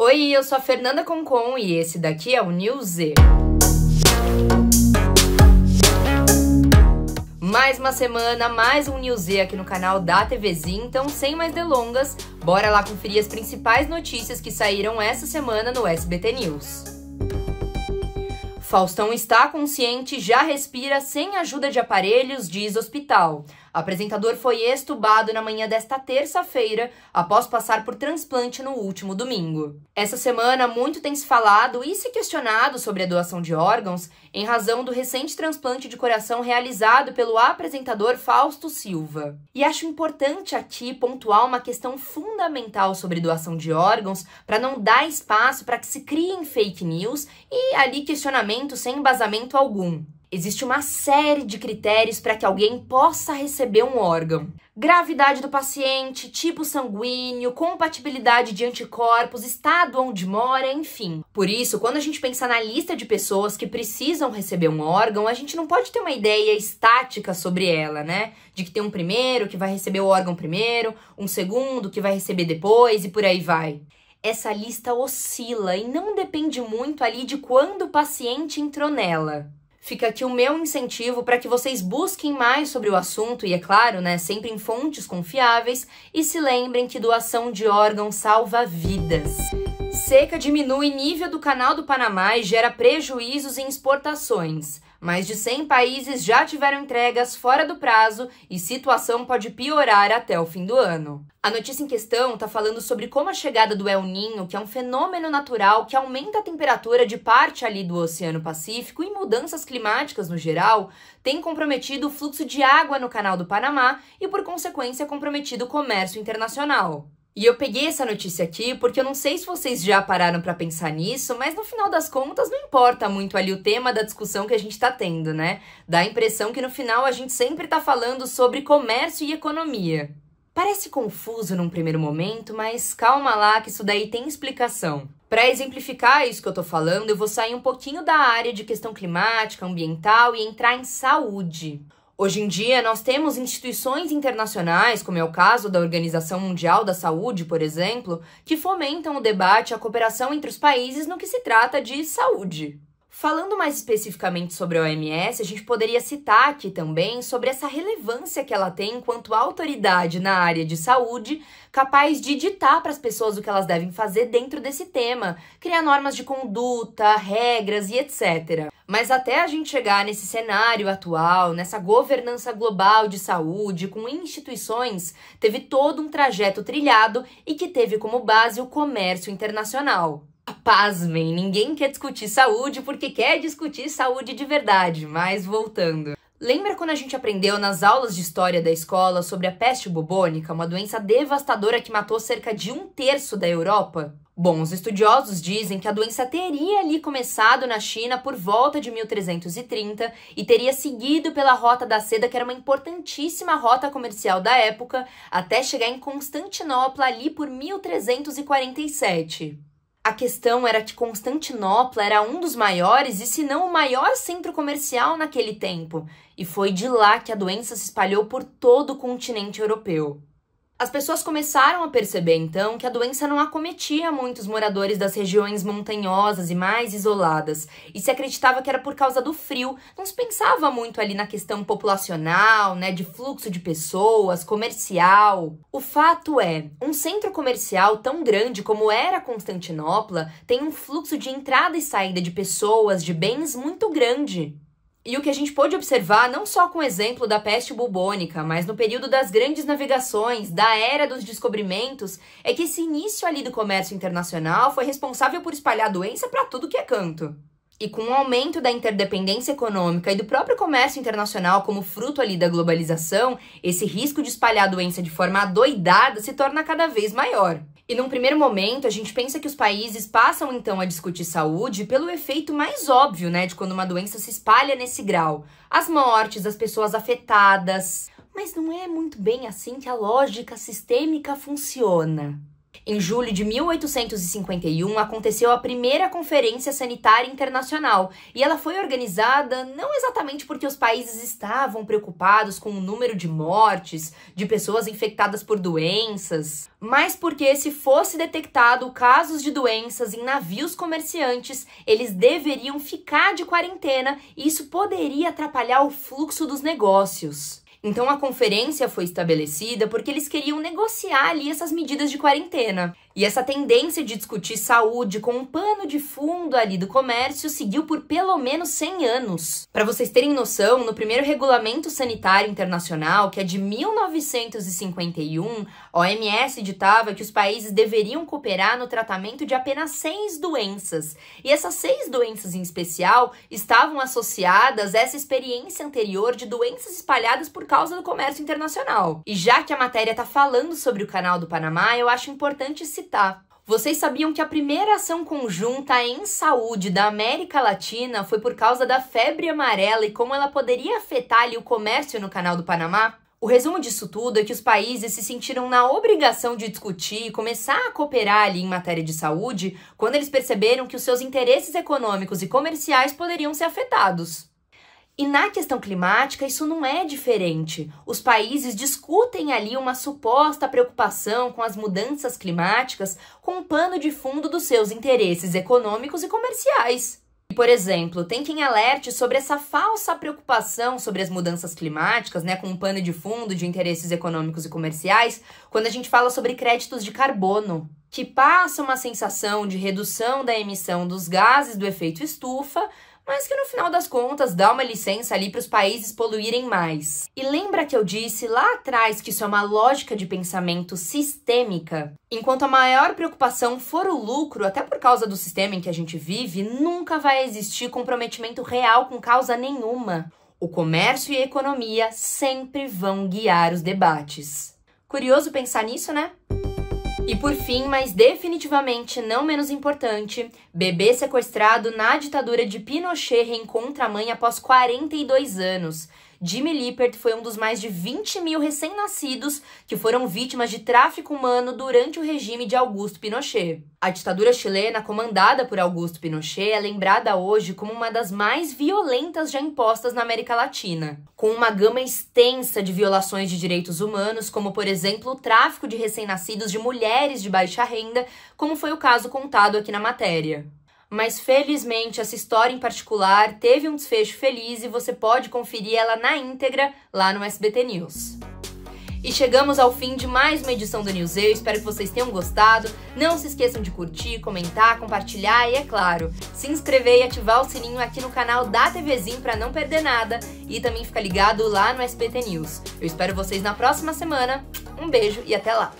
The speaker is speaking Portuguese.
Oi, eu sou a Fernanda Concon e esse daqui é o New Z. Mais uma semana, mais um New Z aqui no canal da TVZ. então sem mais delongas, bora lá conferir as principais notícias que saíram essa semana no SBT News. Faustão está consciente, já respira sem ajuda de aparelhos, diz hospital. O apresentador foi estubado na manhã desta terça-feira, após passar por transplante no último domingo. Essa semana, muito tem se falado e se questionado sobre a doação de órgãos em razão do recente transplante de coração realizado pelo apresentador Fausto Silva. E acho importante aqui pontuar uma questão fundamental sobre doação de órgãos para não dar espaço para que se criem fake news e ali questionamentos sem embasamento algum. Existe uma série de critérios para que alguém possa receber um órgão. Gravidade do paciente, tipo sanguíneo, compatibilidade de anticorpos, estado onde mora, enfim. Por isso, quando a gente pensa na lista de pessoas que precisam receber um órgão, a gente não pode ter uma ideia estática sobre ela, né? De que tem um primeiro que vai receber o órgão primeiro, um segundo que vai receber depois e por aí vai essa lista oscila e não depende muito ali de quando o paciente entrou nela. Fica aqui o meu incentivo para que vocês busquem mais sobre o assunto e, é claro, né, sempre em fontes confiáveis e se lembrem que doação de órgão salva vidas. Seca diminui nível do canal do Panamá e gera prejuízos em exportações. Mais de 100 países já tiveram entregas fora do prazo e situação pode piorar até o fim do ano. A notícia em questão está falando sobre como a chegada do El Ninho, que é um fenômeno natural que aumenta a temperatura de parte ali do Oceano Pacífico e mudanças climáticas no geral, tem comprometido o fluxo de água no Canal do Panamá e, por consequência, comprometido o comércio internacional. E eu peguei essa notícia aqui porque eu não sei se vocês já pararam para pensar nisso, mas no final das contas não importa muito ali o tema da discussão que a gente está tendo, né? Dá a impressão que no final a gente sempre está falando sobre comércio e economia. Parece confuso num primeiro momento, mas calma lá que isso daí tem explicação. Para exemplificar isso que eu tô falando, eu vou sair um pouquinho da área de questão climática, ambiental e entrar em saúde. Hoje em dia, nós temos instituições internacionais, como é o caso da Organização Mundial da Saúde, por exemplo, que fomentam o debate e a cooperação entre os países no que se trata de saúde. Falando mais especificamente sobre a OMS, a gente poderia citar aqui também sobre essa relevância que ela tem enquanto autoridade na área de saúde, capaz de ditar para as pessoas o que elas devem fazer dentro desse tema, criar normas de conduta, regras e etc. Mas até a gente chegar nesse cenário atual, nessa governança global de saúde, com instituições, teve todo um trajeto trilhado e que teve como base o comércio internacional. Pasmem, ninguém quer discutir saúde porque quer discutir saúde de verdade, mas voltando. Lembra quando a gente aprendeu nas aulas de história da escola sobre a peste bubônica, uma doença devastadora que matou cerca de um terço da Europa? Bom, os estudiosos dizem que a doença teria ali começado na China por volta de 1330 e teria seguido pela Rota da Seda, que era uma importantíssima rota comercial da época, até chegar em Constantinopla ali por 1347. A questão era que Constantinopla era um dos maiores e, se não o maior centro comercial naquele tempo, e foi de lá que a doença se espalhou por todo o continente europeu. As pessoas começaram a perceber então que a doença não acometia muitos moradores das regiões montanhosas e mais isoladas, e se acreditava que era por causa do frio. Não se pensava muito ali na questão populacional, né, de fluxo de pessoas, comercial. O fato é, um centro comercial tão grande como era Constantinopla tem um fluxo de entrada e saída de pessoas, de bens muito grande. E o que a gente pôde observar não só com o exemplo da peste bubônica, mas no período das grandes navegações, da era dos descobrimentos, é que esse início ali do comércio internacional foi responsável por espalhar doença para tudo que é canto. E com o aumento da interdependência econômica e do próprio comércio internacional como fruto ali da globalização, esse risco de espalhar a doença de forma adoidada se torna cada vez maior. E num primeiro momento, a gente pensa que os países passam então a discutir saúde pelo efeito mais óbvio, né, de quando uma doença se espalha nesse grau: as mortes, as pessoas afetadas. Mas não é muito bem assim que a lógica sistêmica funciona. Em julho de 1851 aconteceu a primeira Conferência Sanitária Internacional e ela foi organizada não exatamente porque os países estavam preocupados com o número de mortes, de pessoas infectadas por doenças, mas porque se fosse detectado casos de doenças em navios comerciantes, eles deveriam ficar de quarentena e isso poderia atrapalhar o fluxo dos negócios. Então a conferência foi estabelecida porque eles queriam negociar ali essas medidas de quarentena. E essa tendência de discutir saúde com um pano de fundo ali do comércio seguiu por pelo menos 100 anos. Para vocês terem noção, no primeiro regulamento sanitário internacional, que é de 1951, a OMS ditava que os países deveriam cooperar no tratamento de apenas seis doenças. E essas seis doenças em especial estavam associadas a essa experiência anterior de doenças espalhadas por causa do comércio internacional. E já que a matéria está falando sobre o canal do Panamá, eu acho importante citar. Vocês sabiam que a primeira ação conjunta em saúde da América Latina foi por causa da febre amarela e como ela poderia afetar o comércio no Canal do Panamá? O resumo disso tudo é que os países se sentiram na obrigação de discutir e começar a cooperar ali em matéria de saúde quando eles perceberam que os seus interesses econômicos e comerciais poderiam ser afetados. E na questão climática, isso não é diferente. Os países discutem ali uma suposta preocupação com as mudanças climáticas com um pano de fundo dos seus interesses econômicos e comerciais. E, por exemplo, tem quem alerte sobre essa falsa preocupação sobre as mudanças climáticas, né, com um pano de fundo de interesses econômicos e comerciais, quando a gente fala sobre créditos de carbono que passa uma sensação de redução da emissão dos gases do efeito estufa, mas que no final das contas dá uma licença ali para os países poluírem mais. E lembra que eu disse lá atrás que isso é uma lógica de pensamento sistêmica? Enquanto a maior preocupação for o lucro, até por causa do sistema em que a gente vive, nunca vai existir comprometimento real com causa nenhuma. O comércio e a economia sempre vão guiar os debates. Curioso pensar nisso, né? E por fim, mas definitivamente não menos importante, bebê sequestrado na ditadura de Pinochet reencontra a mãe após 42 anos. Jimmy Lippert foi um dos mais de 20 mil recém-nascidos que foram vítimas de tráfico humano durante o regime de Augusto Pinochet. A ditadura chilena, comandada por Augusto Pinochet, é lembrada hoje como uma das mais violentas já impostas na América Latina, com uma gama extensa de violações de direitos humanos, como, por exemplo, o tráfico de recém-nascidos de mulheres de baixa renda, como foi o caso contado aqui na matéria mas felizmente essa história em particular teve um desfecho feliz e você pode conferir ela na íntegra lá no SBT News. E chegamos ao fim de mais uma edição do News Eu, espero que vocês tenham gostado. Não se esqueçam de curtir, comentar, compartilhar e, é claro, se inscrever e ativar o sininho aqui no canal da TVzinho para não perder nada e também ficar ligado lá no SBT News. Eu espero vocês na próxima semana. Um beijo e até lá!